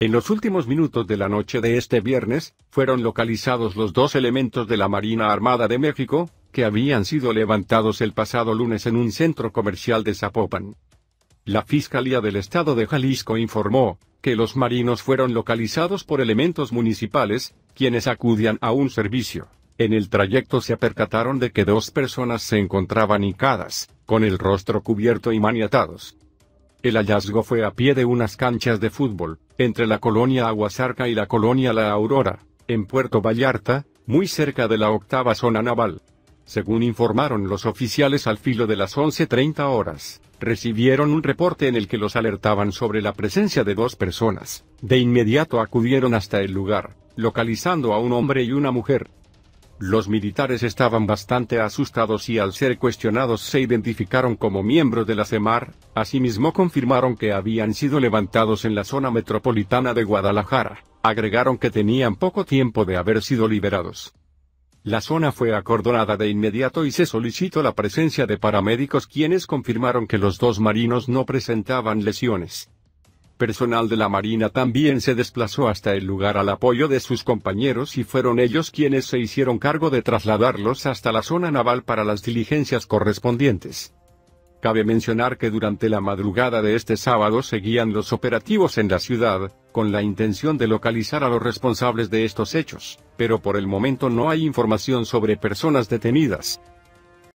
En los últimos minutos de la noche de este viernes, fueron localizados los dos elementos de la Marina Armada de México, que habían sido levantados el pasado lunes en un centro comercial de Zapopan. La Fiscalía del Estado de Jalisco informó, que los marinos fueron localizados por elementos municipales, quienes acudían a un servicio. En el trayecto se percataron de que dos personas se encontraban hincadas, con el rostro cubierto y maniatados. El hallazgo fue a pie de unas canchas de fútbol, entre la colonia Aguasarca y la colonia La Aurora, en Puerto Vallarta, muy cerca de la octava zona naval. Según informaron los oficiales al filo de las 11.30 horas, recibieron un reporte en el que los alertaban sobre la presencia de dos personas. De inmediato acudieron hasta el lugar, localizando a un hombre y una mujer, los militares estaban bastante asustados y al ser cuestionados se identificaron como miembros de la CEMAR, asimismo confirmaron que habían sido levantados en la zona metropolitana de Guadalajara, agregaron que tenían poco tiempo de haber sido liberados. La zona fue acordonada de inmediato y se solicitó la presencia de paramédicos quienes confirmaron que los dos marinos no presentaban lesiones personal de la Marina también se desplazó hasta el lugar al apoyo de sus compañeros y fueron ellos quienes se hicieron cargo de trasladarlos hasta la zona naval para las diligencias correspondientes. Cabe mencionar que durante la madrugada de este sábado seguían los operativos en la ciudad, con la intención de localizar a los responsables de estos hechos, pero por el momento no hay información sobre personas detenidas,